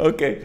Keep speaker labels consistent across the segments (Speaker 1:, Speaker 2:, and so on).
Speaker 1: اوكي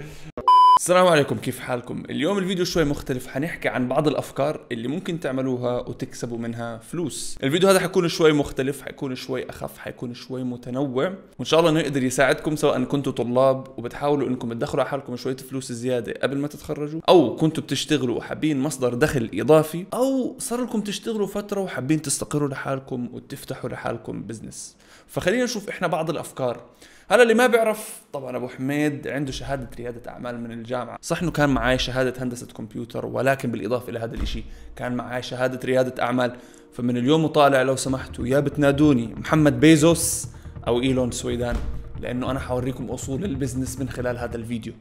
Speaker 1: السلام عليكم كيف حالكم؟ اليوم الفيديو شوي مختلف حنحكي عن بعض الافكار اللي ممكن تعملوها وتكسبوا منها فلوس. الفيديو هذا حيكون شوي مختلف، حيكون شوي اخف، حيكون شوي متنوع، وان شاء الله انه يقدر يساعدكم سواء كنتوا طلاب وبتحاولوا انكم تدخلوا على حالكم شوية فلوس زيادة قبل ما تتخرجوا، او كنتوا بتشتغلوا وحابين مصدر دخل اضافي، او صار لكم تشتغلوا فترة وحابين تستقروا لحالكم وتفتحوا لحالكم بزنس. فخلينا نشوف احنا بعض الافكار هلا اللي ما بيعرف طبعا ابو حميد عنده شهاده رياده اعمال من الجامعه صح انه كان معي شهاده هندسه كمبيوتر ولكن بالاضافه الى هذا الشيء كان معي شهاده رياده اعمال فمن اليوم وطالع لو سمحتوا يا بتنادوني محمد بيزوس او ايلون سويدان لانه انا حوريكم اصول البزنس من خلال هذا الفيديو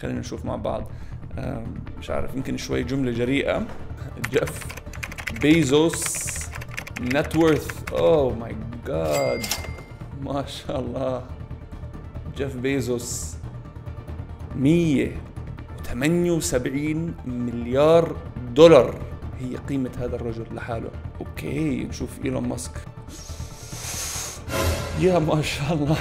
Speaker 1: خلينا نشوف مع بعض مش عارف يمكن شوي جمله جريئه جيف بيزوس نت وورث اوه ماي جاد ما شاء الله جيف بيزوس 178 مليار دولار هي قيمة هذا الرجل لحاله اوكي نشوف ايلون ماسك يا ما شاء الله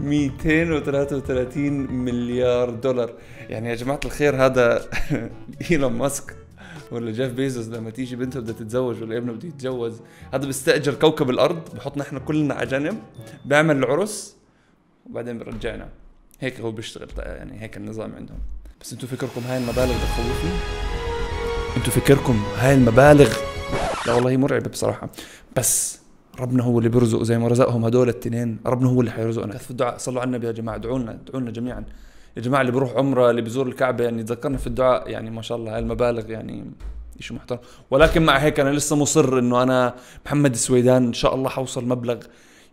Speaker 1: 233 مليار دولار يعني يا جماعة الخير هذا ايلون ماسك ولا جيف بيزوس لما تيجي بنته بدها تتزوج ولا ابنه بده يتجوز هذا بيستاجر كوكب الارض بحطنا احنا كلنا على جنب بيعمل العرس وبعدين بيرجعنا هيك هو بيشتغل يعني هيك النظام عندهم بس انتوا فكركم هاي المبالغ بتخوفني انتوا فكركم هاي المبالغ لا والله هي مرعبه بصراحه بس ربنا هو اللي بيرزق زي ما رزقهم هدول التنين ربنا هو اللي حيرزقنا كثف الدعاء صلوا على النبي يا جماعه ادعوا لنا ادعوا لنا جميعا الجماعه اللي بروح عمره اللي بزور الكعبه يعني ذكرنا في الدعاء يعني ما شاء الله هالمبالغ يعني شيء محترم ولكن مع هيك انا لسه مصر انه انا محمد السويدان ان شاء الله حوصل مبلغ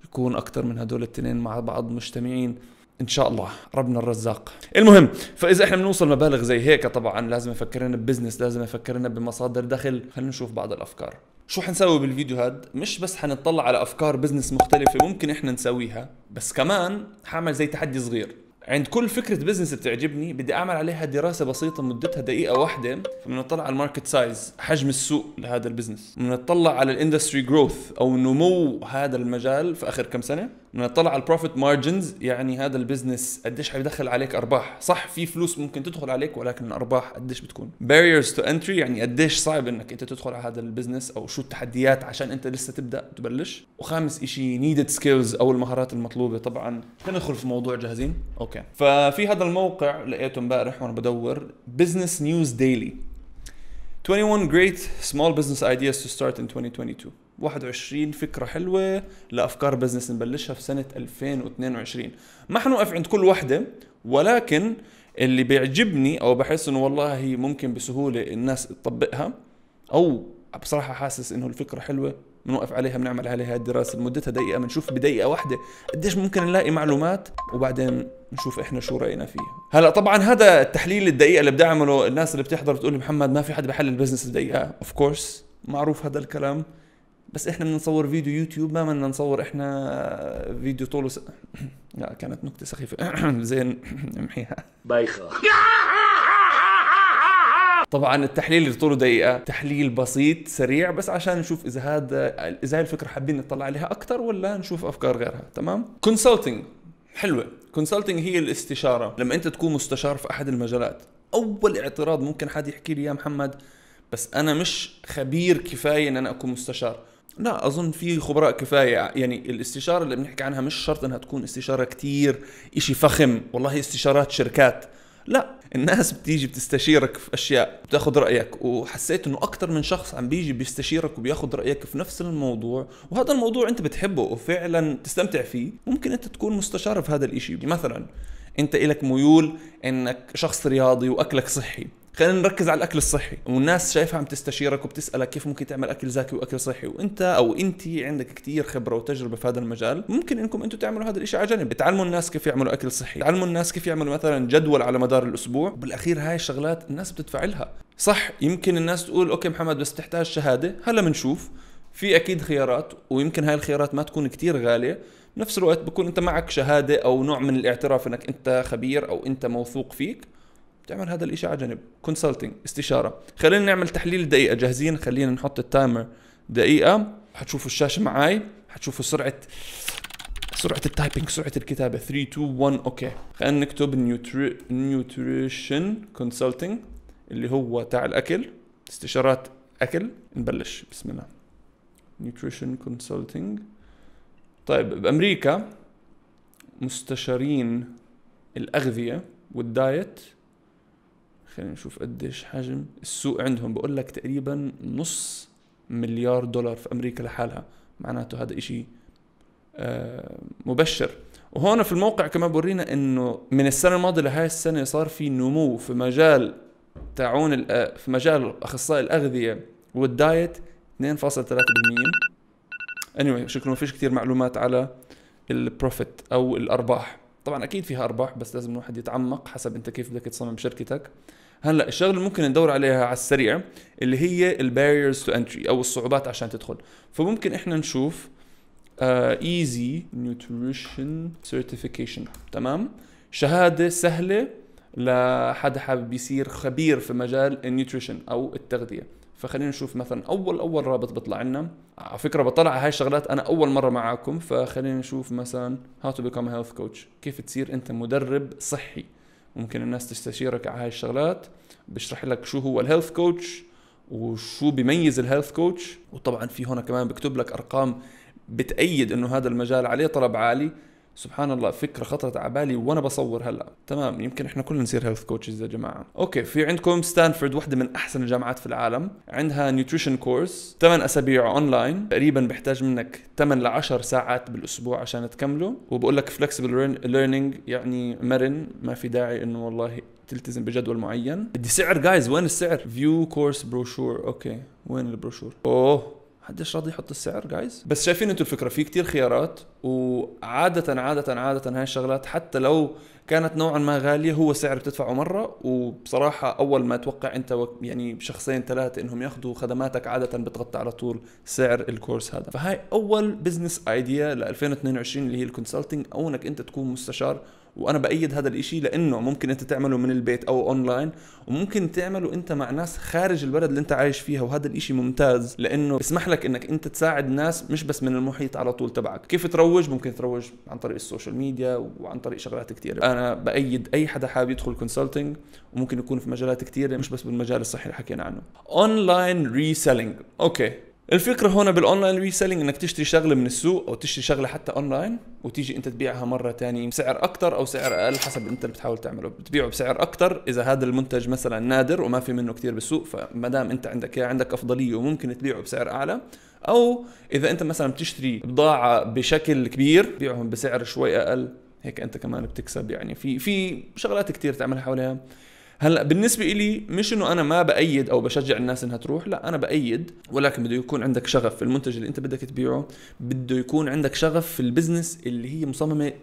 Speaker 1: يكون اكثر من هدول الاثنين مع بعض مجتمعين ان شاء الله ربنا الرزاق المهم فاذا احنا بنوصل مبالغ زي هيك طبعا لازم يفكرنا ببزنس لازم يفكرنا بمصادر دخل خلينا نشوف بعض الافكار شو حنسوي بالفيديو هاد مش بس حنطلع على افكار بزنس مختلفه ممكن احنا نسويها بس كمان حعمل زي تحدي صغير عند كل فكره بزنس بتعجبني بدي اعمل عليها دراسه بسيطه مدتها دقيقه واحده فبنطلع على الماركت سايز حجم السوق لهذا البزنس بنطلع على الاندستري جروث او نمو هذا المجال في اخر كم سنه نطلع البروفيت مارجنز يعني هذا البزنس قديش حيدخل عليك ارباح صح في فلوس ممكن تدخل عليك ولكن الارباح قديش بتكون باريرز تو انتري يعني قديش صعب انك انت تدخل على هذا البزنس او شو التحديات عشان انت لسه تبدا تبلش وخامس شيء نيدد سكيلز او المهارات المطلوبه طبعا ندخل في موضوع جاهزين اوكي ففي هذا الموقع لقيته امبارح وانا بدور بزنس نيوز ديلي 21 great small business ideas to start in 2022 21 فكرة حلوة لأفكار بزنس نبلشها في سنة 2022 ما حنوقف عند كل وحدة ولكن اللي بيعجبني أو بحس إنه والله هي ممكن بسهولة الناس تطبقها أو بصراحة حاسس إنه الفكرة حلوة بنوقف عليها بنعمل عليها الدراسة لمدتها دقيقة بنشوف بدقيقة واحدة قديش ممكن نلاقي معلومات وبعدين نشوف احنا شو رأينا فيها هلا طبعا هذا التحليل الدقيقة اللي بدي اعمله الناس اللي بتحضر بتقول لي محمد ما في حد بحلل بزنس بدقيقة اوف كورس معروف هذا الكلام بس احنا بدنا نصور فيديو يوتيوب ما بدنا نصور احنا فيديو طوله س... لا كانت نكته سخيفه زين امحيها بايخه طبعا التحليل اللي طوله دقيقه تحليل بسيط سريع بس عشان نشوف اذا هذا اذا هاي الفكره حابين نطلع عليها اكثر ولا نشوف افكار غيرها تمام كونسلتنج حلوه كونسلتنج هي الاستشاره لما انت تكون مستشار في احد المجالات اول اعتراض ممكن حد يحكي لي يا محمد بس انا مش خبير كفايه ان انا اكون مستشار لا اظن في خبراء كفايه يعني الاستشاره اللي بنحكي عنها مش شرط انها تكون استشاره كتير إشي فخم والله استشارات شركات لا الناس بتيجي بتستشيرك في اشياء بتاخذ رايك وحسيت انه اكثر من شخص عم بيجي بيستشيرك وبياخذ رايك في نفس الموضوع وهذا الموضوع انت بتحبه وفعلا تستمتع فيه ممكن انت تكون مستشار في هذا الإشي مثلا انت إلك ميول انك شخص رياضي واكلك صحي خلينا نركز على الاكل الصحي والناس شايفها عم تستشيرك وبتسالك كيف ممكن تعمل اكل زاكي واكل صحي وانت او انت عندك كثير خبره وتجربه في هذا المجال ممكن انكم انتم تعملوا هذا الشيء على جنب بتعلموا الناس كيف يعملوا اكل صحي تعلموا الناس كيف يعملوا مثلا جدول على مدار الاسبوع بالاخير هاي الشغلات الناس لها صح يمكن الناس تقول اوكي محمد بس تحتاج شهاده هلا بنشوف في اكيد خيارات ويمكن هاي الخيارات ما تكون كتير غاليه نفس الوقت بكون انت معك شهاده او نوع من الاعتراف انك انت خبير او انت موثوق فيك بتعمل هذا الاشي على جنب كونسلتنج استشاره خلينا نعمل تحليل دقيقه جاهزين خلينا نحط التايمر دقيقه حتشوفوا الشاشه معي حتشوفوا سرعه سرعه التايبنج سرعه الكتابه 3 2 1 اوكي خلينا نكتب نيوتريشن كونسلتنج اللي هو تاع الاكل استشارات اكل نبلش بسم الله نيوتريشن كونسلتنج طيب بامريكا مستشارين الاغذيه والدايت خلينا نشوف قديش حجم السوق عندهم بقول لك تقريبا نص مليار دولار في امريكا لحالها معناته هذا إشي آه، مبشر وهون في الموقع كمان بورينا انه من السنه الماضيه لهي السنه صار في نمو في مجال تعون آه، في مجال اخصائي الاغذيه والدايت 2.3% anyway شكله ما فيش كثير معلومات على البروفيت او الارباح طبعا اكيد فيها ارباح بس لازم الواحد يتعمق حسب انت كيف بدك تصمم شركتك هلا الشغله اللي ممكن ندور عليها على السريع اللي هي الباريرز تو انتري او الصعوبات عشان تدخل فممكن احنا نشوف ايزي نيوتريشن سيرتيفيكيشن تمام شهاده سهله لحد حابب يصير خبير في مجال النيوتريشن او التغذيه فخلينا نشوف مثلا اول اول رابط بيطلع لنا على فكره بطلع على هاي الشغلات انا اول مره معاكم فخلينا نشوف مثلا هاو تو بيكم هيلث كوتش كيف تصير انت مدرب صحي ممكن الناس تستشيرك على هاي الشغلات بشرح لك شو هو الهيلث كوتش وشو بيميز الهيلث كوتش وطبعا في هون كمان بكتب لك ارقام بتأيد انه هذا المجال عليه طلب عالي سبحان الله فكرة خطرت على بالي وأنا بصور هلا تمام يمكن إحنا كلنا نصير هيلث كوتشز يا جماعة أوكي في عندكم ستانفورد واحدة من أحسن الجامعات في العالم عندها نيوتريشن كورس 8 أسابيع أونلاين تقريبا بحتاج منك 8 ل 10 ساعات بالأسبوع عشان تكمله وبقول لك فلكسبل ليرنينج يعني مرن ما في داعي إنه والله تلتزم بجدول معين بدي سعر جايز وين السعر فيو كورس بروشور اوكي وين البروشور اوه حدش راضي يحط السعر جايز بس شايفين انتم الفكره في كتير خيارات وعاده عاده عاده هاي الشغلات حتى لو كانت نوعا ما غاليه هو سعر بتدفعه مره وبصراحه اول ما توقع انت يعني شخصين ثلاثه انهم ياخذوا خدماتك عاده بتغطي على طول سعر الكورس هذا فهاي اول بزنس ايديا ل 2022 اللي هي الكونسلتنج او انك انت تكون مستشار وانا بايد هذا الاشي لانه ممكن انت تعمله من البيت او اونلاين وممكن تعمله انت مع ناس خارج البلد اللي انت عايش فيها وهذا الاشي ممتاز لانه بيسمح لك انك انت تساعد ناس مش بس من المحيط على طول تبعك كيف تروج ممكن تروج عن طريق السوشيال ميديا وعن طريق شغلات كثيره انا بايد اي حدا حابب يدخل كونسلتنج وممكن يكون في مجالات كثيره مش بس بالمجال الصحي اللي حكينا عنه اونلاين ريسيلينج اوكي الفكره هون بالاونلاين ري سيلينج انك تشتري شغله من السوق او تشتري شغله حتى اونلاين وتيجي انت تبيعها مره ثانيه بسعر اكثر او سعر اقل حسب انت اللي بتحاول تعمله بتبيعه بسعر اكثر اذا هذا المنتج مثلا نادر وما في منه كثير بالسوق فما دام انت عندك يعني عندك افضليه وممكن تبيعه بسعر اعلى او اذا انت مثلا بتشتري بضاعه بشكل كبير بيعهم بسعر شوي اقل هيك انت كمان بتكسب يعني في في شغلات كثير تعملها حواليها هلا بالنسبه إلي مش انه انا ما بايد او بشجع الناس انها تروح لا انا بايد ولكن بده يكون عندك شغف في المنتج اللي انت بدك تبيعه بده يكون عندك شغف في البزنس اللي هي مصممه 100%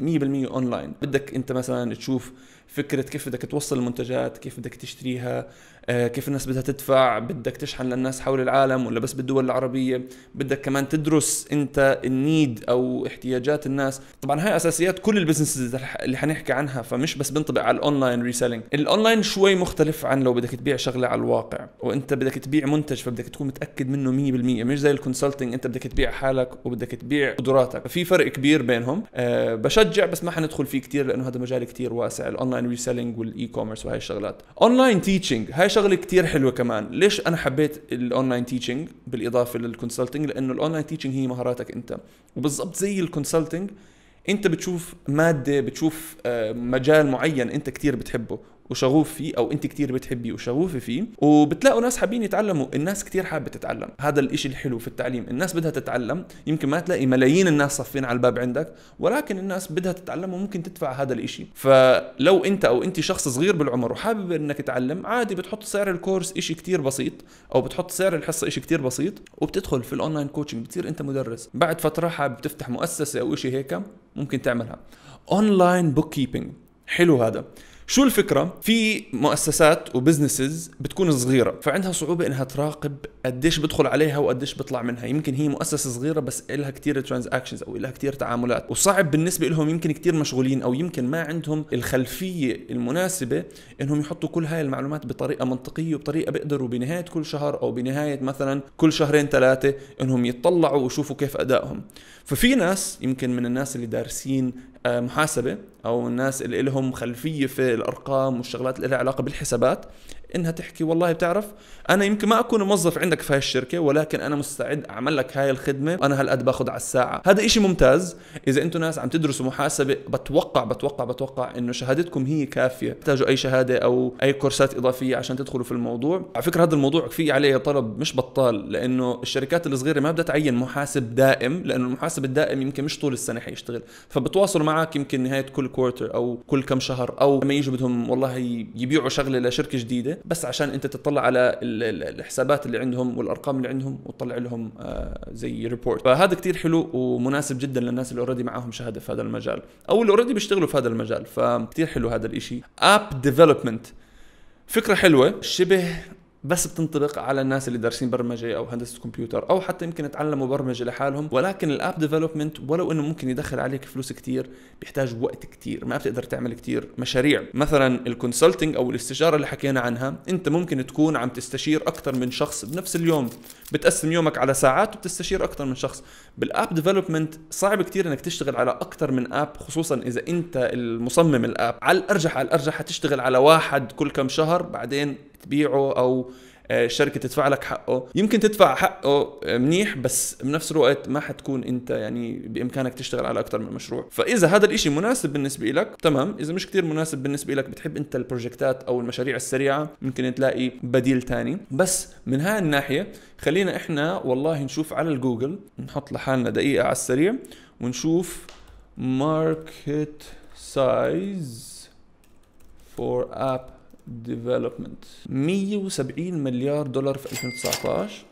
Speaker 1: اونلاين بدك انت مثلا تشوف فكره كيف بدك توصل المنتجات كيف بدك تشتريها آه، كيف الناس بدها تدفع بدك تشحن للناس حول العالم ولا بس بالدول العربيه بدك كمان تدرس انت النيد او احتياجات الناس طبعا هاي اساسيات كل البزنس اللي حنحكي عنها فمش بس بنطبق على الاونلاين ريسيلينج الاونلاين شوي مختلف عن لو بدك تبيع شغله على الواقع وانت بدك تبيع منتج فبدك تكون متاكد منه 100% مش زي الكونسلتنج انت بدك تبيع حالك وبدك تبيع قدراتك ففي فرق كبير بينهم أه بشجع بس ما حندخل فيه كثير لانه هذا مجال كثير واسع الاونلاين الاونلاين ريسيلينج والاي كوميرس وهي الشغلات اونلاين تيتشنج هاي شغله كتير حلوه كمان ليش انا حبيت الاونلاين تيتشنج بالاضافه للكونسلتنج لانه الاونلاين تيتشنج هي مهاراتك انت وبالضبط زي الكونسلتنج انت بتشوف ماده بتشوف آه، مجال معين انت كتير بتحبه وشغوف فيه او انت كتير بتحبي وشغوفه فيه وبتلاقوا ناس حابين يتعلموا الناس كتير حابه تتعلم هذا الإشي الحلو في التعليم الناس بدها تتعلم يمكن ما تلاقي ملايين الناس صفين على الباب عندك ولكن الناس بدها تتعلم وممكن تدفع هذا الإشي فلو انت او انت شخص صغير بالعمر وحابب انك تتعلم عادي بتحط سعر الكورس إشي كتير بسيط او بتحط سعر الحصه إشي كتير بسيط وبتدخل في الاونلاين كوتشنج بتصير انت مدرس بعد فتره حابب تفتح مؤسسه او إشي هيك ممكن تعملها اونلاين بوك حلو هذا شو الفكرة؟ في مؤسسات وبزنسز بتكون صغيرة فعندها صعوبة انها تراقب قديش بدخل عليها وقديش بطلع منها يمكن هي مؤسسة صغيرة بس لها كتير ترانزاكشنز او لها كتير تعاملات وصعب بالنسبة لهم يمكن كتير مشغولين او يمكن ما عندهم الخلفية المناسبة انهم يحطوا كل هاي المعلومات بطريقة منطقية وبطريقة بيقدروا بنهاية كل شهر او بنهاية مثلا كل شهرين ثلاثة انهم يتطلعوا ويشوفوا كيف ادائهم ففي ناس يمكن من الناس اللي دارسين آه، محاسبه او الناس اللي لهم خلفيه في الارقام والشغلات اللي لها علاقه بالحسابات انها تحكي والله بتعرف انا يمكن ما اكون موظف عندك في هاي الشركه ولكن انا مستعد اعمل لك هاي الخدمه وانا هالقد باخذ على الساعه هذا إشي ممتاز اذا انتم ناس عم تدرسوا محاسبه بتوقع بتوقع بتوقع انه شهادتكم هي كافيه تحتاجوا اي شهاده او اي كورسات اضافيه عشان تدخلوا في الموضوع على فكره هذا الموضوع في عليه طلب مش بطال لانه الشركات الصغيره ما بدها تعين محاسب دائم لانه المحاسب الدائم يمكن مش طول السنه حيشتغل فبتواصل معك يمكن نهايه كل كوارتر او كل كم شهر او لما يجوا بدهم والله يبيعوا شغله لشركه جديده بس عشان انت تطلع على الحسابات اللي عندهم والارقام اللي عندهم وتطلع لهم آه، زي ريبورت فهذا كتير حلو ومناسب جدا للناس اللي اوريدي معاهم شهاده في هذا المجال او اللي اوريدي بيشتغلوا في هذا المجال فكتير حلو هذا الاشي اب ديفلوبمنت فكره حلوه شبه بس بتنطبق على الناس اللي دارسين برمجه او هندسه كمبيوتر او حتى يمكن يتعلموا برمجه لحالهم ولكن الاب ديفلوبمنت ولو انه ممكن يدخل عليك فلوس كتير بيحتاج وقت كتير ما بتقدر تعمل كتير مشاريع مثلا الكونسلتنج او الاستشاره اللي حكينا عنها انت ممكن تكون عم تستشير اكثر من شخص بنفس اليوم بتقسم يومك على ساعات وبتستشير اكثر من شخص بالاب ديفلوبمنت صعب كتير انك تشتغل على اكثر من اب خصوصا اذا انت المصمم الاب على الارجح على الارجح حتشتغل على واحد كل كم شهر بعدين تبيعه او الشركه آه، تدفع لك حقه يمكن تدفع حقه آه، منيح بس بنفس الوقت ما حتكون انت يعني بامكانك تشتغل على اكثر من مشروع فاذا هذا الإشي مناسب بالنسبه لك تمام اذا مش كتير مناسب بالنسبه لك بتحب انت البروجكتات او المشاريع السريعه ممكن تلاقي بديل تاني بس من هاي الناحيه خلينا احنا والله نشوف على الجوجل نحط لحالنا دقيقه على السريع ونشوف ماركت سايز فور اب ديفلوبمنت 170 مليار دولار في 2019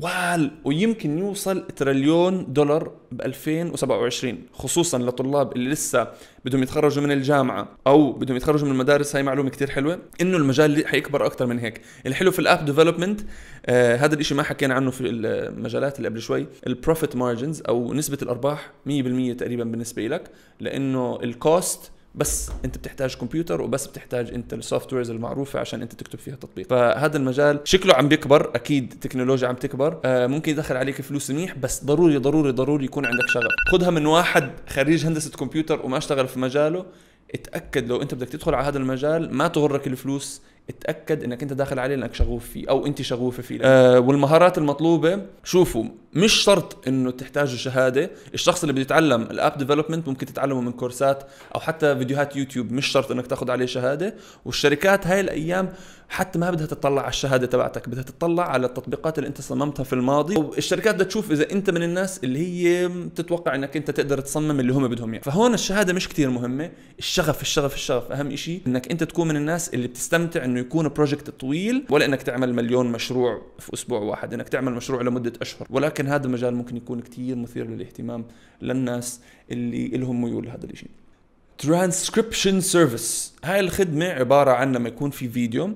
Speaker 1: وال ويمكن يوصل تريليون دولار ب 2027 خصوصا لطلاب اللي لسه بدهم يتخرجوا من الجامعه او بدهم يتخرجوا من المدارس هاي معلومه كتير حلوه انه المجال حيكبر اكثر من هيك الحلو في الاب ديفلوبمنت آه هذا الشيء ما حكينا عنه في المجالات اللي قبل شوي البروفيت مارجنز او نسبه الارباح 100% تقريبا بالنسبه لك لانه الكوست بس انت بتحتاج كمبيوتر وبس بتحتاج انت السوفت ويرز المعروفه عشان انت تكتب فيها تطبيق فهذا المجال شكله عم بيكبر اكيد التكنولوجيا عم تكبر آه ممكن يدخل عليك فلوس منيح بس ضروري ضروري ضروري يكون عندك شغف خذها من واحد خريج هندسه كمبيوتر وما اشتغل في مجاله اتاكد لو انت بدك تدخل على هذا المجال ما تغرك الفلوس اتاكد انك انت داخل عليه لانك شغوف فيه او انت شغوفه فيه أه والمهارات المطلوبه شوفوا مش شرط انه تحتاجوا شهاده الشخص اللي بده يتعلم الاب ديفلوبمنت ممكن تتعلمه من كورسات او حتى فيديوهات يوتيوب مش شرط انك تاخذ عليه شهاده والشركات هاي الايام حتى ما بدها تطلع على الشهاده تبعتك بدها تطلع على التطبيقات اللي انت صممتها في الماضي والشركات بدها تشوف اذا انت من الناس اللي هي تتوقع انك انت تقدر تصمم اللي هم بدهم اياه فهون الشهاده مش كتير مهمه الشغف الشغف الشغف اهم شيء انك انت تكون من الناس اللي بتستمتع انه يكون بروجكت طويل ولا انك تعمل مليون مشروع في اسبوع واحد انك تعمل مشروع لمده اشهر ولكن هذا المجال ممكن يكون كتير مثير للاهتمام للناس اللي لهم ميول لهذا الشيء ترانسكريبشن سيرفيس هاي الخدمه عباره عن لما يكون في فيديو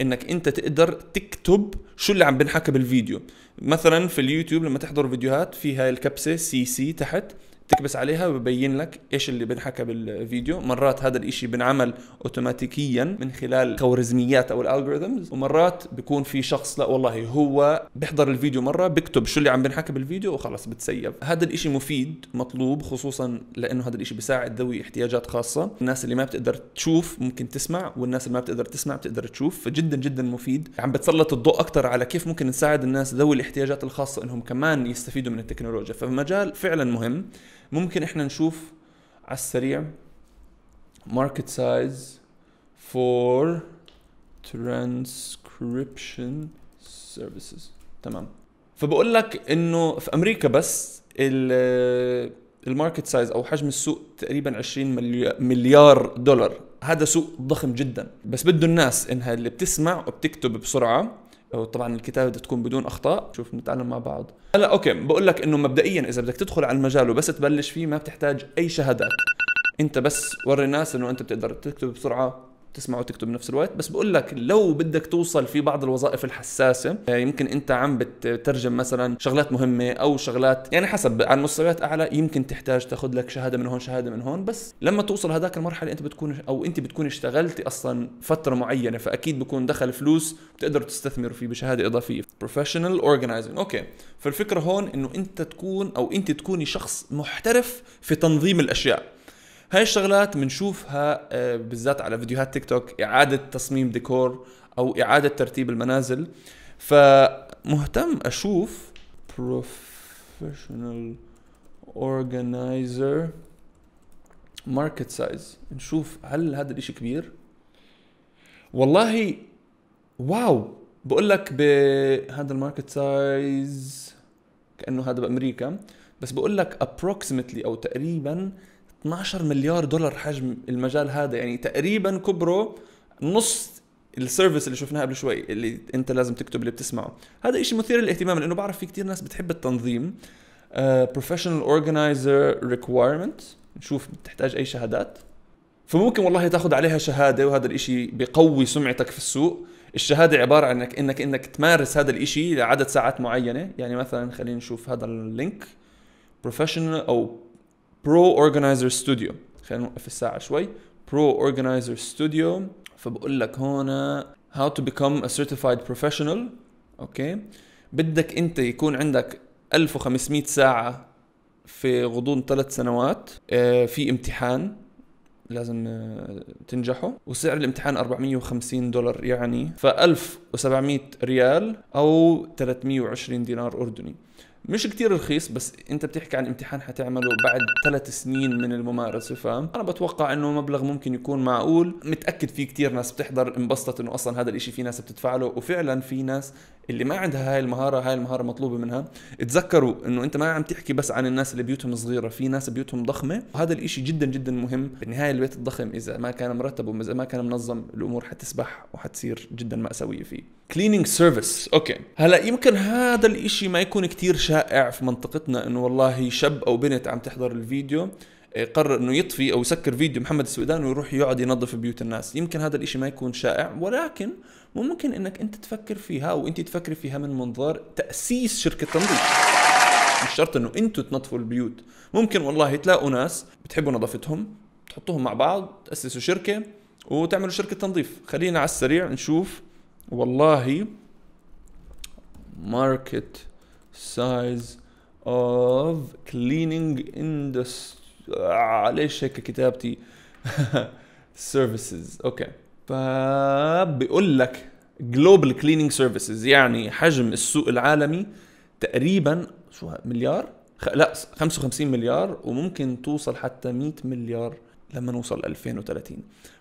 Speaker 1: انك انت تقدر تكتب شو اللي عم بنحكى بالفيديو مثلا في اليوتيوب لما تحضر فيديوهات في هاي الكبسه سي سي تحت تكبس عليها وببين لك ايش اللي بنحكى بالفيديو مرات هذا الاشي بنعمل اوتوماتيكيا من خلال خوارزميات او الالجوريثمز ومرات بيكون في شخص لا والله هو بيحضر الفيديو مره بكتب شو اللي عم بنحكى بالفيديو وخلص بتسيب هذا الاشي مفيد مطلوب خصوصا لانه هذا الاشي بيساعد ذوي احتياجات خاصه الناس اللي ما بتقدر تشوف ممكن تسمع والناس اللي ما بتقدر تسمع بتقدر تشوف فجدا جدا مفيد عم بتسلط الضوء اكثر على كيف ممكن نساعد الناس ذوي الاحتياجات الخاصه انهم كمان يستفيدوا من التكنولوجيا فمجال فعلا مهم ممكن احنا نشوف على السريع ماركت سايز فور ترانسكريبشن سيرفيسز تمام فبقول لك انه في امريكا بس الماركت سايز او حجم السوق تقريبا 20 مليار دولار هذا سوق ضخم جدا بس بده الناس انها اللي بتسمع وبتكتب بسرعه وطبعا الكتابه بدها تكون بدون اخطاء شوف نتعلم مع بعض هلا اوكي بقول لك انه مبدئيا اذا بدك تدخل على المجال وبس تبلش فيه ما بتحتاج اي شهادات انت بس وري الناس انه انت بتقدر تكتب بسرعه تسمع وتكتب بنفس الوقت بس بقول لك لو بدك توصل في بعض الوظائف الحساسه آه، يمكن انت عم بتترجم مثلا شغلات مهمه او شغلات يعني حسب على مستويات اعلى يمكن تحتاج تاخذ لك شهاده من هون شهاده من هون بس لما توصل هذاك المرحله انت بتكون او انت بتكون اشتغلتي اصلا فتره معينه فاكيد بكون دخل فلوس بتقدر تستثمر فيه بشهاده اضافيه بروفيشنال اورجنايزنج اوكي فالفكره هون انه انت تكون او انت تكوني شخص محترف في تنظيم الاشياء هاي الشغلات بنشوفها آه، بالذات على فيديوهات تيك توك اعاده تصميم ديكور او اعاده ترتيب المنازل فمهتم اشوف بروفيشنال اورجنايزر ماركت سايز نشوف هل هذا الاشي كبير والله واو بقول لك بهذا الماركت سايز كانه هذا بامريكا بس بقول لك approximately او تقريبا 12 مليار دولار حجم المجال هذا يعني تقريبا كبره نص السيرفيس اللي شفناها قبل شوي اللي انت لازم تكتب اللي بتسمعه هذا شيء مثير للاهتمام لانه بعرف في كثير ناس بتحب التنظيم بروفيشنال اورجنايزر ريكوايرمنت نشوف بتحتاج اي شهادات فممكن والله تاخذ عليها شهاده وهذا الإشي بقوي سمعتك في السوق الشهاده عباره عن انك انك انك تمارس هذا الإشي لعدد ساعات معينه يعني مثلا خلينا نشوف هذا اللينك بروفيشنال او برو اورجنايزر ستوديو خلينا نوقف الساعه شوي برو اورجنايزر ستوديو فبقول لك هون هاو تو بيكم ا سيرتيفايد بروفيشنال اوكي بدك انت يكون عندك 1500 ساعه في غضون ثلاث سنوات آه، في امتحان لازم آه، تنجحه وسعر الامتحان 450 دولار يعني ف 1700 ريال او 320 دينار اردني مش كتير رخيص بس انت بتحكي عن امتحان حتعمله بعد ثلاث سنين من الممارسه فاهم انا بتوقع انه مبلغ ممكن يكون معقول متاكد في كتير ناس بتحضر انبسطت انه اصلا هذا الاشي في ناس بتدفع له وفعلا في ناس اللي ما عندها هاي المهاره هاي المهاره مطلوبه منها تذكروا انه انت ما عم تحكي بس عن الناس اللي بيوتهم صغيره في ناس بيوتهم ضخمه وهذا الإشي جدا جدا مهم بالنهايه البيت الضخم اذا ما كان مرتب واذا ما كان منظم الامور حتسبح وحتصير جدا ماساويه فيه كليننج سيرفيس اوكي هلا يمكن هذا الإشي ما يكون كتير شائع في منطقتنا انه والله شاب او بنت عم تحضر الفيديو آه، قرر انه يطفي او يسكر فيديو محمد السويدان ويروح يقعد ينظف بيوت الناس يمكن هذا الاشي ما يكون شائع ولكن وممكن انك انت تفكر فيها وانت تفكري فيها من منظار تاسيس شركه تنظيف مش شرط انه انتم تنظفوا البيوت ممكن والله تلاقوا ناس بتحبوا نظافتهم تحطوهم مع بعض تاسسوا شركه وتعملوا شركه تنظيف خلينا على السريع نشوف والله ماركت سايز اوف كليننج اندستري ليش هيك كتابتي سيرفيسز اوكي فبيقول لك جلوبال كليننج سيرفيسز يعني حجم السوق العالمي تقريبا شو مليار لا 55 مليار وممكن توصل حتى 100 مليار لما نوصل 2030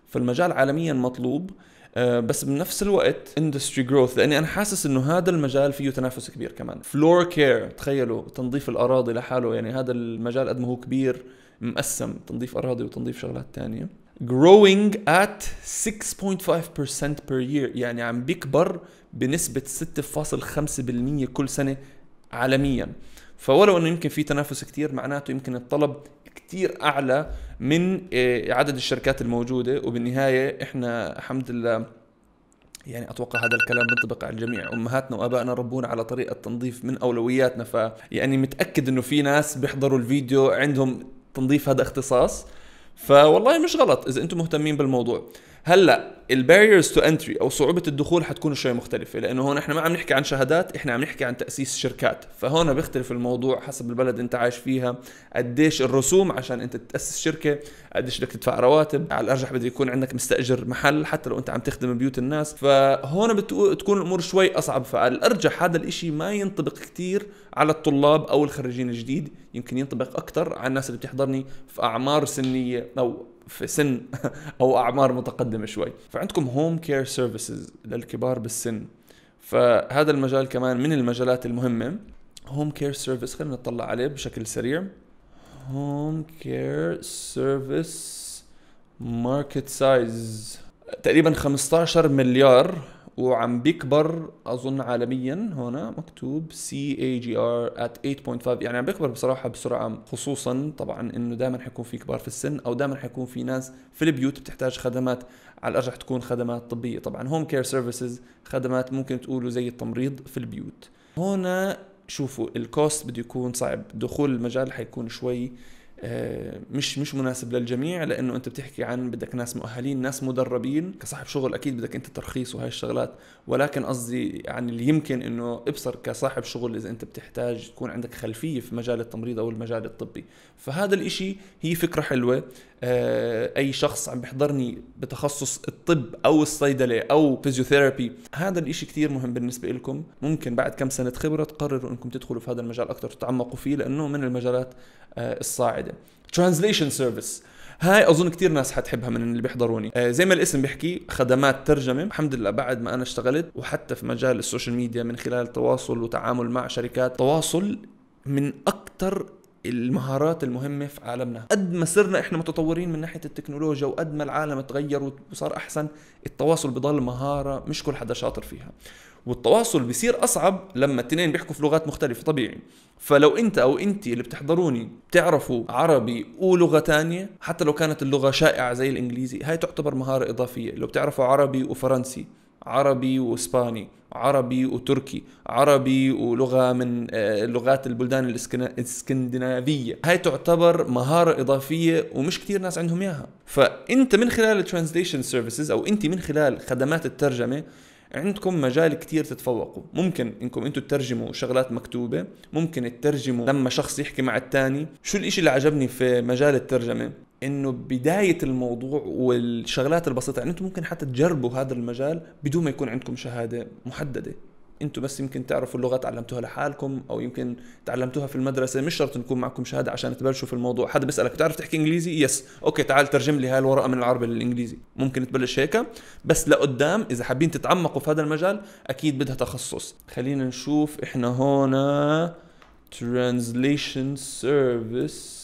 Speaker 1: فالمجال عالميا مطلوب آه، بس بنفس الوقت اندستري جروث لاني انا حاسس انه هذا المجال فيه تنافس كبير كمان فلور كير تخيلوا تنظيف الاراضي لحاله يعني هذا المجال قد ما هو كبير مقسم تنظيف اراضي وتنظيف شغلات تانية growing at 6.5% per year يعني عم بيكبر بنسبة 6.5% كل سنة عالميا فولو انه يمكن في تنافس كتير معناته يمكن الطلب كتير اعلى من آه، عدد الشركات الموجودة وبالنهاية احنا الحمد لله يعني اتوقع هذا الكلام بينطبق على الجميع امهاتنا وابائنا ربونا على طريقه تنظيف من اولوياتنا ف يعني متاكد انه في ناس بيحضروا الفيديو عندهم تنظيف هذا اختصاص فوالله مش غلط اذا انتم مهتمين بالموضوع هلا الباريرز تو انتري او صعوبه الدخول حتكون شوي مختلفه لانه هون احنا ما عم نحكي عن شهادات احنا عم نحكي عن تاسيس شركات فهون بيختلف الموضوع حسب البلد انت عايش فيها قديش الرسوم عشان انت تاسس شركه قديش بدك تدفع رواتب على الارجح بده يكون عندك مستاجر محل حتى لو انت عم تخدم بيوت الناس فهون بتكون الامور شوي اصعب فعلى الارجح هذا الاشي ما ينطبق كثير على الطلاب او الخريجين الجديد يمكن ينطبق اكثر على الناس اللي بتحضرني في اعمار سنيه او في سن او اعمار متقدمه شوي فعندكم هوم كير سيرفيسز للكبار بالسن فهذا المجال كمان من المجالات المهمه هوم كير سيرفيس خلينا نطلع عليه بشكل سريع هوم كير سيرفيس ماركت سايز تقريبا 15 مليار وعم بيكبر اظن عالميا هنا مكتوب سي اي جي ار ات 8.5 يعني عم بيكبر بصراحه بسرعه خصوصا طبعا انه دائما حيكون في كبار في السن او دائما حيكون في ناس في البيوت بتحتاج خدمات على الارجح تكون خدمات طبيه طبعا هوم كير سيرفيسز خدمات ممكن تقولوا زي التمريض في البيوت هنا شوفوا الكوست بده يكون صعب دخول المجال حيكون شوي آه، مش مش مناسب للجميع لانه انت بتحكي عن بدك ناس مؤهلين ناس مدربين كصاحب شغل اكيد بدك انت ترخيص وهي الشغلات ولكن قصدي يعني اللي يمكن انه ابصر كصاحب شغل اذا انت بتحتاج تكون عندك خلفيه في مجال التمريض او المجال الطبي فهذا الاشي هي فكره حلوه آه، اي شخص عم بيحضرني بتخصص الطب او الصيدله او فيزيوثيرابي هذا الاشي كثير مهم بالنسبه لكم ممكن بعد كم سنه خبره تقرروا انكم تدخلوا في هذا المجال اكثر تتعمقوا فيه لانه من المجالات آه، الصاعده ترانزليشن سيرفيس هاي اظن كثير ناس حتحبها من اللي بيحضروني آه زي ما الاسم بيحكي خدمات ترجمه الحمد لله بعد ما انا اشتغلت وحتى في مجال السوشيال ميديا من خلال التواصل وتعامل مع شركات تواصل من اكثر المهارات المهمة في عالمنا قد ما صرنا احنا متطورين من ناحية التكنولوجيا وقد ما العالم تغير وصار احسن التواصل بضل مهارة مش كل حدا شاطر فيها والتواصل بيصير اصعب لما التنين بيحكوا في لغات مختلفه طبيعي فلو انت او انت اللي بتحضروني بتعرفوا عربي ولغه تانية حتى لو كانت اللغه شائعه زي الانجليزي هاي تعتبر مهاره اضافيه لو بتعرفوا عربي وفرنسي عربي واسباني عربي وتركي عربي ولغه من آه، لغات البلدان الاسكندنافيه هاي تعتبر مهاره اضافيه ومش كثير ناس عندهم اياها فانت من خلال الترانزليشن سيرفيسز او انت من خلال خدمات الترجمه عندكم مجال كتير تتفوقوا ممكن انكم انتم تترجموا شغلات مكتوبه ممكن تترجموا لما شخص يحكي مع الثاني شو الاشي اللي عجبني في مجال الترجمه انه بدايه الموضوع والشغلات البسيطه يعني انتم ممكن حتى تجربوا هذا المجال بدون ما يكون عندكم شهاده محدده انتم بس يمكن تعرفوا اللغه تعلمتوها لحالكم او يمكن تعلمتوها في المدرسه مش شرط نكون معكم شهاده عشان تبلشوا في الموضوع حدا بيسالك بتعرف تحكي انجليزي يس اوكي تعال ترجم لي هاي الورقه من العربي للانجليزي ممكن تبلش هيك بس لقدام اذا حابين تتعمقوا في هذا المجال اكيد بدها تخصص خلينا نشوف احنا هون translation service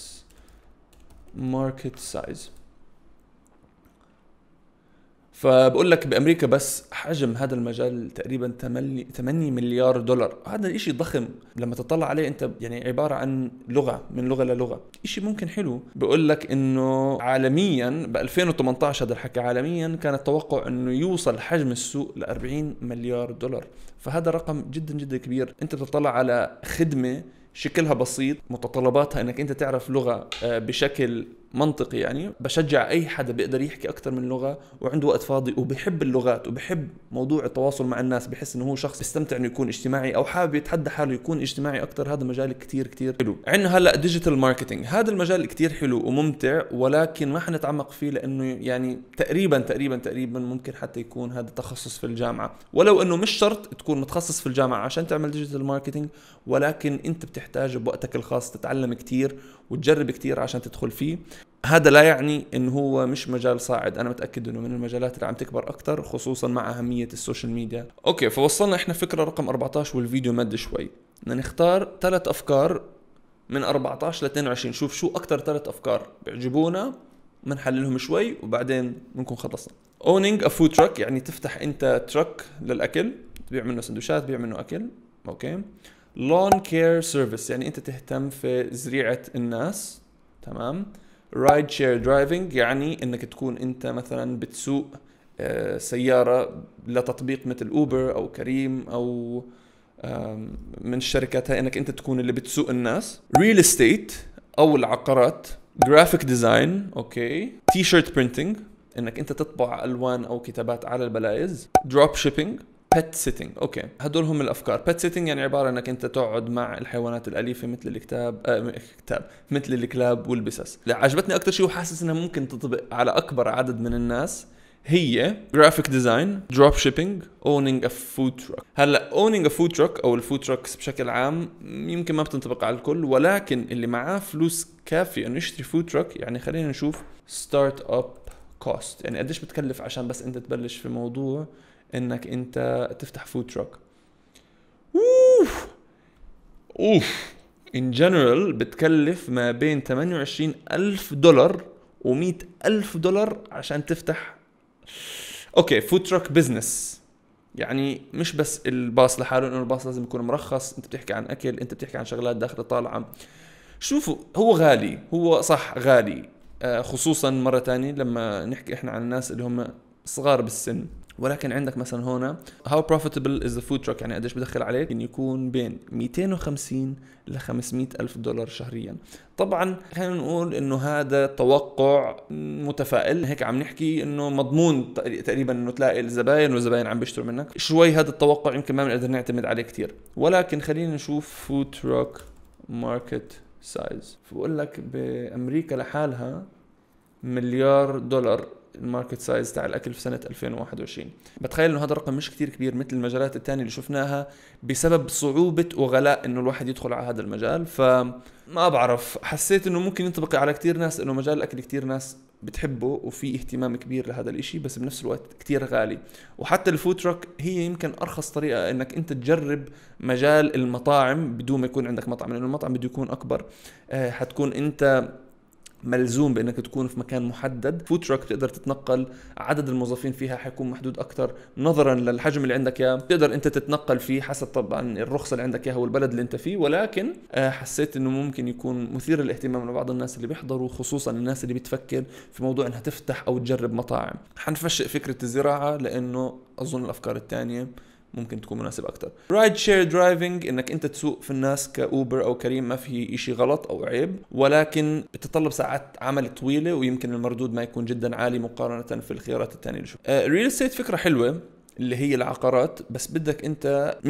Speaker 1: market size فبقول لك بامريكا بس حجم هذا المجال تقريبا 8 مليار دولار هذا الشيء ضخم لما تطلع عليه انت يعني عباره عن لغه من لغه للغه شيء ممكن حلو بقول لك انه عالميا ب 2018 هذا الحكي عالميا كان التوقع انه يوصل حجم السوق ل 40 مليار دولار فهذا رقم جدا جدا كبير انت بتطلع على خدمه شكلها بسيط متطلباتها انك انت تعرف لغه آه، بشكل منطقي يعني بشجع اي حدا بيقدر يحكي اكثر من لغه وعنده وقت فاضي وبحب اللغات وبحب موضوع التواصل مع الناس بحس انه هو شخص بيستمتع انه يكون اجتماعي او حابب يتحدى حاله يكون اجتماعي اكثر هذا مجال كثير كثير حلو عندنا هلا ديجيتال ماركتينج هذا المجال كثير حلو وممتع ولكن ما حنتعمق فيه لانه يعني تقريبا تقريبا تقريبا ممكن حتى يكون هذا تخصص في الجامعه ولو انه مش شرط تكون متخصص في الجامعه عشان تعمل ديجيتال ماركتينج ولكن انت بتحتاج بوقتك الخاص تتعلم كثير وتجرب كثير عشان تدخل فيه هذا لا يعني انه هو مش مجال صاعد انا متاكد انه من المجالات اللي عم تكبر اكثر خصوصا مع اهميه السوشيال ميديا اوكي فوصلنا احنا فكره رقم 14 والفيديو مد شوي بدنا نختار ثلاث افكار من 14 ل 22 شوف شو اكثر ثلاث افكار بيعجبونا بنحللهم شوي وبعدين بنكون خلصنا اونينج ا فود تراك يعني تفتح انت تراك للاكل تبيع منه سندوتشات تبيع منه اكل اوكي لون كير سيرفيس يعني انت تهتم في زريعه الناس تمام رايد شير درايفنج يعني انك تكون انت مثلا بتسوق آه، سياره لتطبيق مثل اوبر او كريم او من الشركات هاي انك انت تكون اللي بتسوق الناس ريل استيت او العقارات جرافيك ديزاين اوكي تي شيرت انك انت تطبع الوان او كتابات على البلايز دروب شيبينج pet سيتنج اوكي هدول هم الافكار pet سيتنج يعني عباره انك انت تقعد مع الحيوانات الاليفه مثل الكتاب آه كتاب مثل الكلاب والبسس اللي عجبتني اكثر شيء وحاسس انها ممكن تطبق على اكبر عدد من الناس هي جرافيك ديزاين دروب شيبينج اونينج ا فود تراك هلا اونينج ا فود تراك او الفود تراكس بشكل عام يمكن ما بتنطبق على الكل ولكن اللي معاه فلوس كافيه انه يشتري فود تراك يعني خلينا نشوف ستارت اب كوست يعني قديش بتكلف عشان بس انت تبلش في موضوع انك انت تفتح فود تراك اوف اوف ان جنرال بتكلف ما بين 28 ألف دولار و100 ألف دولار عشان تفتح اوكي فود تراك بزنس يعني مش بس الباص لحاله انه الباص لازم يكون مرخص انت بتحكي عن اكل انت بتحكي عن شغلات داخله طالعه شوفوا هو غالي هو صح غالي آه، خصوصا مره تانية لما نحكي احنا عن الناس اللي هم صغار بالسن ولكن عندك مثلا هون هاو بروفيتبل از ذا فود تراك يعني قديش بدخل عليك ان يعني يكون بين 250 ل 500 الف دولار شهريا طبعا خلينا نقول انه هذا توقع متفائل هيك عم نحكي انه مضمون تقريبا انه تلاقي الزباين والزباين عم بيشتروا منك شوي هذا التوقع يمكن ما بنقدر نعتمد عليه كثير ولكن خلينا نشوف فود تراك ماركت سايز بقول لك بامريكا لحالها مليار دولار الماركت سايز تاع الاكل في سنه 2021 بتخيل انه هذا الرقم مش كتير كبير مثل المجالات الثانيه اللي شفناها بسبب صعوبه وغلاء انه الواحد يدخل على هذا المجال فما بعرف حسيت انه ممكن ينطبق على كتير ناس انه مجال الاكل كتير ناس بتحبه وفي اهتمام كبير لهذا الاشي بس بنفس الوقت كتير غالي وحتى الفود هي يمكن ارخص طريقة انك انت تجرب مجال المطاعم بدون ما يكون عندك مطعم لانه المطعم بده يكون اكبر آه، حتكون انت ملزوم بانك تكون في مكان محدد فود تراك بتقدر تتنقل عدد الموظفين فيها حيكون محدود اكثر نظرا للحجم اللي عندك اياه بتقدر انت تتنقل فيه حسب طبعا الرخصه اللي عندك اياها والبلد اللي انت فيه ولكن آه، حسيت انه ممكن يكون مثير للاهتمام لبعض الناس اللي بيحضروا خصوصا الناس اللي بتفكر في موضوع انها تفتح او تجرب مطاعم حنفشق فكره الزراعه لانه اظن الافكار الثانيه ممكن تكون مناسب اكثر رايد شير درايفنج انك انت تسوق في الناس كاوبر او كريم ما في شيء غلط او عيب ولكن بتطلب ساعات عمل طويله ويمكن المردود ما يكون جدا عالي مقارنه في الخيارات الثانيه اللي شفتها الريل استيت فكره حلوه اللي هي العقارات بس بدك انت 100%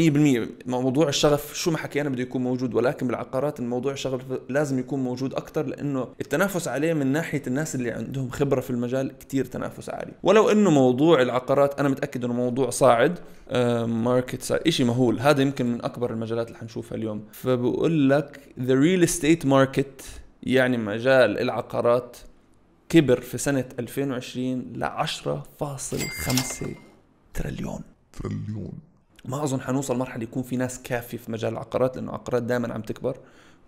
Speaker 1: موضوع الشغف شو ما حكينا بده يكون موجود ولكن بالعقارات الموضوع الشغف لازم يكون موجود اكثر لانه التنافس عليه من ناحيه الناس اللي عندهم خبره في المجال كثير تنافس عالي ولو انه موضوع العقارات انا متاكد انه موضوع صاعد ماركت شيء مهول هذا يمكن من اكبر المجالات اللي حنشوفها اليوم فبقول لك ذا ريل استيت ماركت يعني مجال العقارات كبر في سنة 2020 ل 10.5 تريليون تريليون ما اظن حنوصل مرحله يكون في ناس كافيه في مجال العقارات لانه العقارات دائما عم تكبر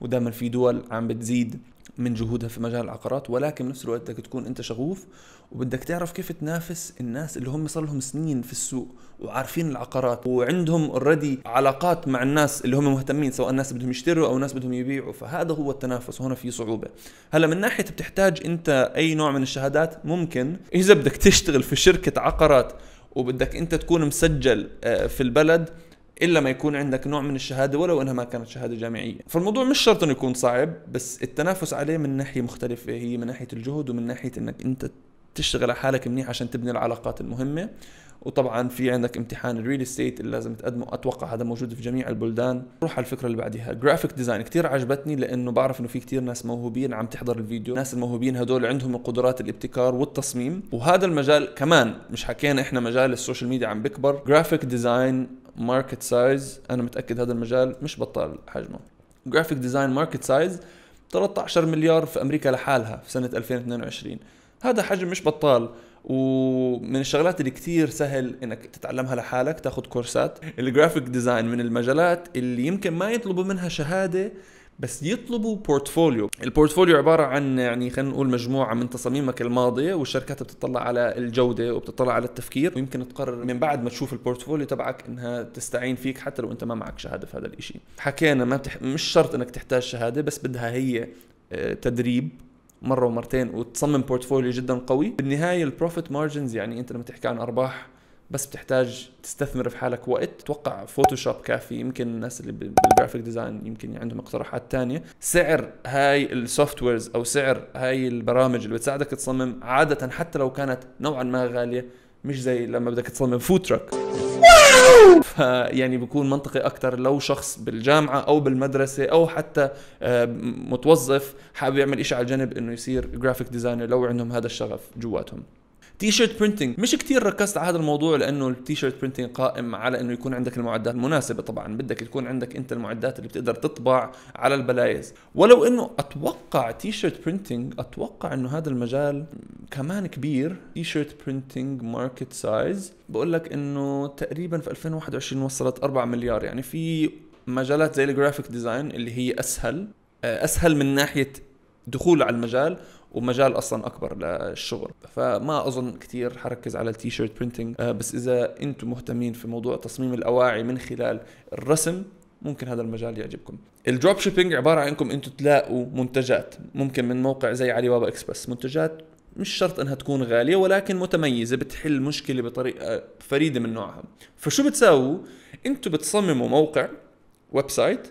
Speaker 1: ودائما في دول عم بتزيد من جهودها في مجال العقارات ولكن بنفس الوقت بدك تكون انت شغوف وبدك تعرف كيف تنافس الناس اللي هم صار لهم سنين في السوق وعارفين العقارات وعندهم اوريدي علاقات مع الناس اللي هم مهتمين سواء الناس بدهم يشتروا او الناس بدهم يبيعوا فهذا هو التنافس وهنا في صعوبه هلا من ناحيه بتحتاج انت اي نوع من الشهادات ممكن اذا بدك تشتغل في شركه عقارات وبدك انت تكون مسجل آه، في البلد الا ما يكون عندك نوع من الشهاده ولو انها ما كانت شهاده جامعيه فالموضوع مش شرط انه يكون صعب بس التنافس عليه من ناحيه مختلفه هي من ناحيه الجهد ومن ناحيه انك انت تشتغل على حالك منيح عشان تبني العلاقات المهمه وطبعا في عندك امتحان الريل استيت اللي لازم تقدمه اتوقع هذا موجود في جميع البلدان روح على الفكره اللي بعديها جرافيك ديزاين كثير عجبتني لانه بعرف انه في كثير ناس موهوبين عم تحضر الفيديو الناس الموهوبين هدول عندهم قدرات الابتكار والتصميم وهذا المجال كمان مش حكينا احنا مجال السوشيال ميديا عم بكبر جرافيك ديزاين ماركت سايز انا متاكد هذا المجال مش بطال حجمه جرافيك ديزاين ماركت سايز 13 مليار في امريكا لحالها في سنه 2022 هذا حجم مش بطال ومن الشغلات اللي كتير سهل انك تتعلمها لحالك تاخذ كورسات الجرافيك ديزاين من المجالات اللي يمكن ما يطلبوا منها شهاده بس يطلبوا بورتفوليو البورتفوليو عبارة عن يعني خلينا نقول مجموعة من تصاميمك الماضية والشركات بتطلع على الجودة وبتطلع على التفكير ويمكن تقرر من بعد ما تشوف البورتفوليو تبعك انها تستعين فيك حتى لو انت ما معك شهادة في هذا الاشي حكينا ما بتح... مش شرط انك تحتاج شهادة بس بدها هي آه، تدريب مره ومرتين وتصمم بورتفوليو جدا قوي بالنهايه البروفيت مارجنز يعني انت لما تحكي عن ارباح بس بتحتاج تستثمر في حالك وقت توقع فوتوشوب كافي يمكن الناس اللي بالجرافيك ديزاين يمكن عندهم اقتراحات تانية سعر هاي السوفت ويرز او سعر هاي البرامج اللي بتساعدك تصمم عاده حتى لو كانت نوعا ما غاليه مش زي لما بدك تصمم فود تراك فيعني بكون منطقي اكثر لو شخص بالجامعه او بالمدرسه او حتى آه، متوظف حابب يعمل شيء على الجنب انه يصير جرافيك ديزاينر لو عندهم هذا الشغف جواتهم تي شيرت برينتينج مش كثير ركزت على هذا الموضوع لانه التي شيرت برينتينج قائم على انه يكون عندك المعدات المناسبه طبعا بدك تكون عندك انت المعدات اللي بتقدر تطبع على البلايز ولو انه اتوقع تي شيرت برينتينج اتوقع انه هذا المجال كمان كبير تي شيرت برينتينج ماركت سايز بقول لك انه تقريبا في 2021 وصلت 4 مليار يعني في مجالات زي الجرافيك ديزاين اللي هي اسهل آه، اسهل من ناحيه دخول على المجال ومجال اصلا اكبر للشغل فما اظن كثير حركز على التي شيرت برينتينج آه، بس اذا انتم مهتمين في موضوع تصميم الاواعي من خلال الرسم ممكن هذا المجال يعجبكم الدروب شيبينج عباره عن انكم انتم تلاقوا منتجات ممكن من موقع زي علي بابا اكسبرس منتجات مش شرط انها تكون غاليه ولكن متميزه بتحل مشكله بطريقه فريده من نوعها فشو بتساووا انتم بتصمموا موقع ويب سايت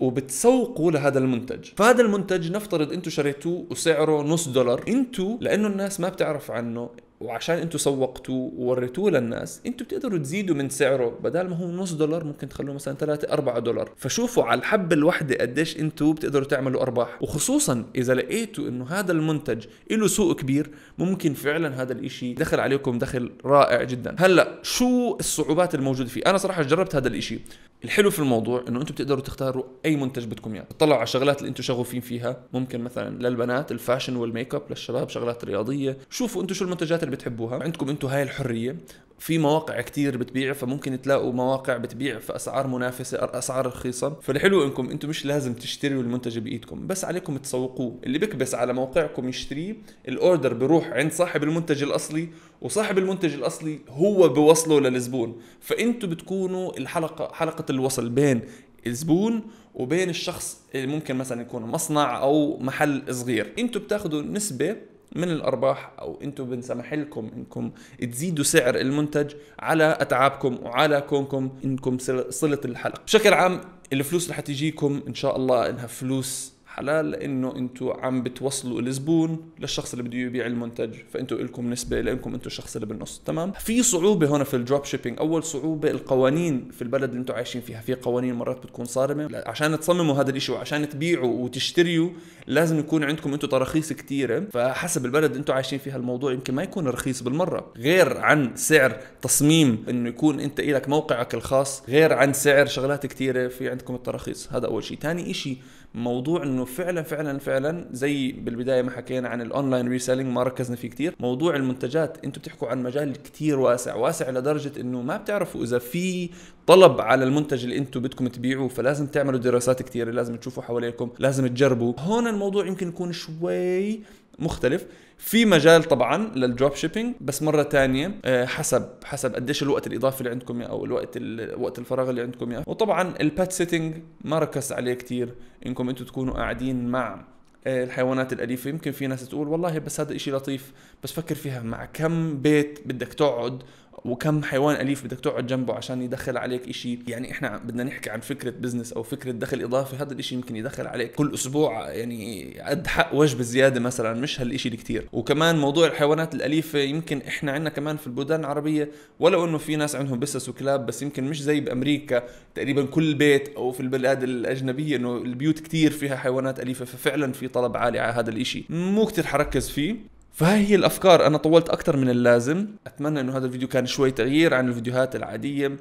Speaker 1: وبتسوقوا لهذا المنتج فهذا المنتج نفترض انتم شريتوه وسعره نص دولار انتم لانه الناس ما بتعرف عنه وعشان انتم سوقتوه ووريتوه للناس انتم بتقدروا تزيدوا من سعره بدل ما هو نص دولار ممكن تخلوه مثلا 3 4 دولار فشوفوا على الحبه الواحده قديش انتم بتقدروا تعملوا ارباح وخصوصا اذا لقيتوا انه هذا المنتج له سوق كبير ممكن فعلا هذا الاشي دخل عليكم دخل رائع جدا هلا شو الصعوبات الموجوده فيه انا صراحه جربت هذا الاشي الحلو في الموضوع انه انتم بتقدروا تختاروا اي منتج بدكم اياه، يعني. تطلعوا على الشغلات اللي انتم شغوفين فيها، ممكن مثلا للبنات الفاشن والميك اب، للشباب شغلات رياضيه، شوفوا انتم شو المنتجات اللي بتحبوها، عندكم انتم هاي الحريه في مواقع كتير بتبيع فممكن تلاقوا مواقع بتبيع في اسعار منافسه اسعار رخيصه فالحلو انكم انتم مش لازم تشتروا المنتج بايدكم بس عليكم تسوقوه اللي بيكبس على موقعكم يشتريه الاوردر بروح عند صاحب المنتج الاصلي وصاحب المنتج الاصلي هو بوصله للزبون فانتم بتكونوا الحلقه حلقه الوصل بين الزبون وبين الشخص اللي ممكن مثلا يكون مصنع او محل صغير انتم بتاخذوا نسبه من الارباح او انتم بنسمح لكم انكم تزيدوا سعر المنتج على اتعابكم وعلى كونكم انكم صله الحلقه بشكل عام الفلوس رح تجيكم ان شاء الله انها فلوس حلال لانه انتم عم بتوصلوا الزبون للشخص اللي بده يبيع المنتج فانتم لكم نسبه لانكم انتم الشخص اللي بالنص تمام في صعوبه هون في الدروب شيبينج اول صعوبه القوانين في البلد اللي انتم عايشين فيها في قوانين مرات بتكون صارمه عشان تصمموا هذا الشيء وعشان تبيعوا وتشتريوا لازم يكون عندكم انتم تراخيص كثيره فحسب البلد اللي انتم عايشين فيها الموضوع يمكن ما يكون رخيص بالمره غير عن سعر تصميم انه يكون انت لك موقعك الخاص غير عن سعر شغلات كثيره في عندكم التراخيص هذا اول شيء ثاني شيء موضوع انه فعلا فعلا فعلا زي بالبدايه ما حكينا عن الاونلاين ريسيلينج ما ركزنا فيه كثير موضوع المنتجات انتم بتحكوا عن مجال كثير واسع واسع لدرجه انه ما بتعرفوا اذا في طلب على المنتج اللي انتم بدكم تبيعوه فلازم تعملوا دراسات كثيره لازم تشوفوا حواليكم لازم تجربوا هون الموضوع يمكن يكون شوي مختلف في مجال طبعا للدروب شيبينج بس مره تانية آه، حسب حسب قديش الوقت الاضافي اللي عندكم او الوقت وقت الفراغ اللي عندكم ياه وطبعا البات سيتنج ما ركز عليه كثير انكم انتم تكونوا قاعدين مع آه، الحيوانات الأليفة يمكن في ناس تقول والله بس هذا إشي لطيف بس فكر فيها مع كم بيت بدك تقعد وكم حيوان اليف بدك تقعد جنبه عشان يدخل عليك شيء يعني احنا بدنا نحكي عن فكره بزنس او فكره دخل اضافي هذا الشيء يمكن يدخل عليك كل اسبوع يعني قد حق وجبه زياده مثلا مش هالشيء الكثير وكمان موضوع الحيوانات الاليفه يمكن احنا عندنا كمان في البلدان العربيه ولو انه في ناس عندهم بسس وكلاب بس يمكن مش زي بامريكا تقريبا كل بيت او في البلاد الاجنبيه انه البيوت كثير فيها حيوانات اليفه ففعلا في طلب عالي على هذا الشيء مو كثير حركز فيه فهاي هي الافكار انا طولت اكثر من اللازم اتمنى انه هذا الفيديو كان شوي تغيير عن الفيديوهات العاديه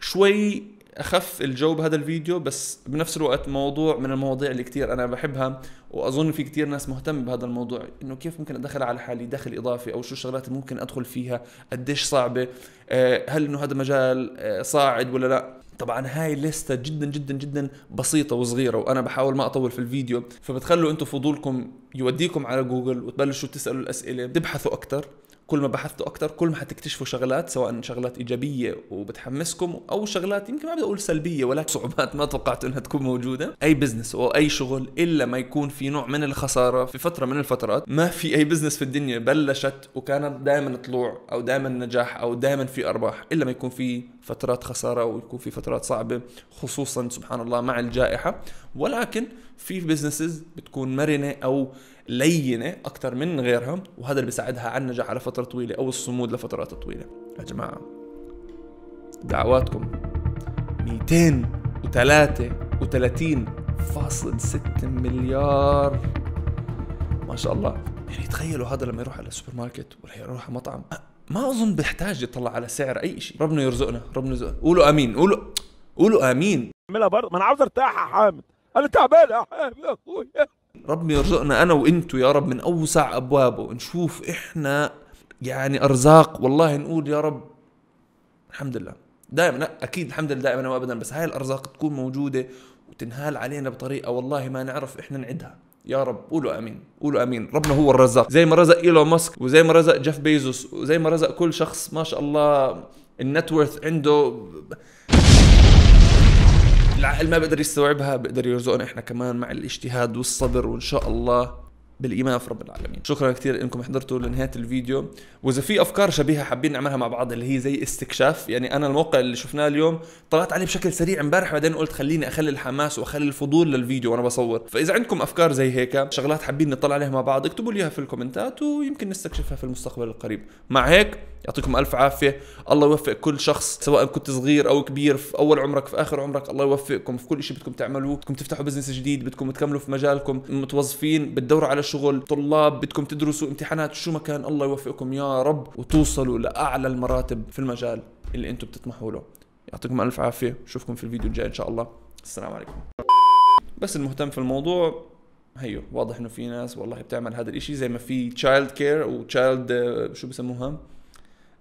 Speaker 1: شوي اخف الجو بهذا الفيديو بس بنفس الوقت موضوع من المواضيع اللي كثير انا بحبها واظن في كثير ناس مهتم بهذا الموضوع انه كيف ممكن ادخل على حالي دخل اضافي او شو الشغلات اللي ممكن ادخل فيها قديش صعبه آه، هل انه هذا مجال آه، صاعد ولا لا طبعا هاي الليستة جدا جدا جدا بسيطة وصغيرة وأنا بحاول ما أطول في الفيديو فبتخلوا أنتم فضولكم يوديكم على جوجل وتبلشوا تسألوا الأسئلة تبحثوا أكتر كل ما بحثتوا اكثر كل ما حتكتشفوا شغلات سواء شغلات ايجابيه وبتحمسكم او شغلات يمكن ما بدي اقول سلبيه ولكن صعوبات ما توقعت انها تكون موجوده اي بزنس او اي شغل الا ما يكون في نوع من الخساره في فتره من الفترات ما في اي بزنس في الدنيا بلشت وكانت دائما طلوع او دائما نجاح او دائما في ارباح الا ما يكون في فترات خساره ويكون في فترات صعبه خصوصا سبحان الله مع الجائحه ولكن في بزنسز بتكون مرنه او لينه اكثر من غيرها وهذا اللي بيساعدها على النجاح على فتره طويله او الصمود لفترات طويله يا جماعه دعواتكم 233.6 مليار ما شاء الله يعني تخيلوا هذا لما يروح على السوبر ماركت ولا يروح على مطعم أه، ما اظن بيحتاج يطلع على سعر اي شيء ربنا يرزقنا ربنا يرزقنا قولوا امين قولوا قولوا امين اعملها برضه ما انا عاوز ارتاح يا حامد انا تعبان يا حامد يا اخويا ربنا يرزقنا انا وانتو يا رب من اوسع ابوابه نشوف احنا يعني ارزاق والله نقول يا رب الحمد لله دائما اكيد الحمد لله دائما وابدا بس هاي الارزاق تكون موجوده وتنهال علينا بطريقه والله ما نعرف احنا نعدها يا رب قولوا امين قولوا امين ربنا هو الرزاق زي ما رزق ايلون ماسك وزي ما رزق جيف بيزوس وزي ما رزق كل شخص ما شاء الله النت ورث عنده العقل ما بيقدر يستوعبها بيقدر يرزقنا احنا كمان مع الاجتهاد والصبر وان شاء الله بالايمان في رب العالمين شكرا كثير انكم حضرتوا لنهايه الفيديو واذا في افكار شبيهه حابين نعملها مع بعض اللي هي زي استكشاف يعني انا الموقع اللي شفناه اليوم طلعت عليه بشكل سريع امبارح بعدين قلت خليني اخلي الحماس واخلي الفضول للفيديو وانا بصور فاذا عندكم افكار زي هيك شغلات حابين نطلع عليها مع بعض اكتبوا لي اياها في الكومنتات ويمكن نستكشفها في المستقبل القريب مع هيك يعطيكم الف عافيه الله يوفق كل شخص سواء كنت صغير او كبير في اول عمرك في اخر عمرك الله يوفقكم في كل شيء بدكم تعملوه بدكم تفتحوا بزنس جديد بدكم تكملوا في مجالكم متوظفين بتدوروا على شغل طلاب بدكم تدرسوا امتحانات شو ما كان الله يوفقكم يا رب وتوصلوا لاعلى المراتب في المجال اللي انتم بتطمحوا له يعطيكم الف عافيه بشوفكم في الفيديو الجاي ان شاء الله السلام عليكم بس المهتم في الموضوع هيو واضح انه في ناس والله بتعمل هذا الاشي زي ما في تشايلد كير وتشايلد شو بسموها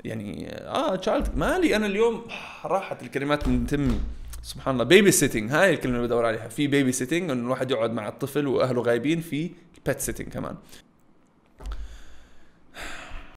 Speaker 1: يعني اه تشايلد مالي انا اليوم راحت الكلمات من تمي سبحان الله بيبي سيتنج هاي الكلمه اللي بدور عليها في بيبي سيتنج انه الواحد يقعد مع الطفل واهله غايبين في بيت سيتنج كمان